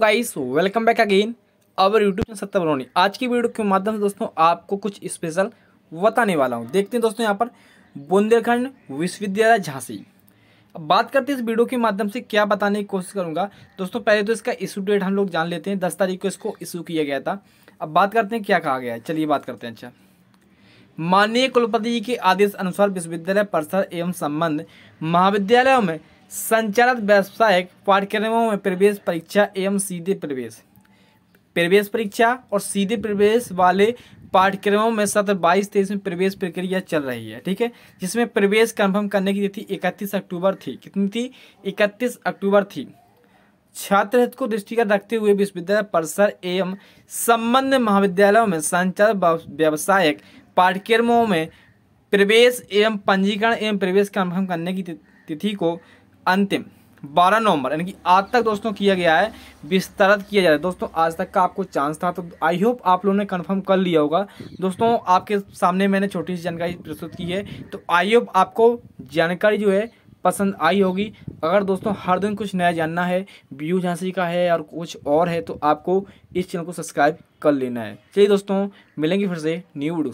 guys welcome back again our YouTube Satta Barauni आज की video के माध्यम से दोस्तों आपको कुछ स्पेशल बताने वाला हूँ देखते हैं दोस्तों यहाँ पर बुंदेलखंड विश्वविद्यालय झांसी अब बात करते हैं इस वीडियो के माध्यम से क्या बताने की कोशिश करूँगा दोस्तों पहले तो इसका इशू डेट हम लोग जान लेते हैं दस तारीख को इसको इशू किया गया था अब बात करते हैं क्या कहा गया है चलिए बात करते हैं अच्छा माननीय कुलपति जी के आदेश अनुसार विश्वविद्यालय परिसर एवं संबंध महाविद्यालयों में संचालित व्यावसायिक पाठ्यक्रमों में प्रवेश परीक्षा एवं सीधे प्रवेश प्रवेश परीक्षा और सीधे प्रवेश वाले पाठ्यक्रमों में सत्र बाईस तेईस में प्रवेश प्रक्रिया चल रही है ठीक है जिसमें प्रवेश कन्फर्म करने की तिथि इकतीस अक्टूबर थी कितनी थी इकतीस अक्टूबर थी छात्र हित को दृष्टिगत रखते हुए विश्वविद्यालय परिसर एवं संबंध महाविद्यालयों में संचालित व्यावसायिक पाठ्यक्रमों में प्रवेश एवं पंजीकरण एवं प्रवेश कन्फर्म करने की तिथि को अंतिम बारह नवंबर यानी कि आज तक दोस्तों किया गया है विस्तारित किया जा रहा है दोस्तों आज तक का आपको चांस था तो आई होप आप लोगों ने कंफर्म कर लिया होगा दोस्तों आपके सामने मैंने छोटी सी जानकारी प्रस्तुत की है तो आई होप आपको जानकारी जो है पसंद आई होगी अगर दोस्तों हर दिन कुछ नया जानना है व्यू झांसी का है और कुछ और है तो आपको इस चैनल को सब्सक्राइब कर लेना है चलिए दोस्तों मिलेंगे फिर से न्यू वीडियो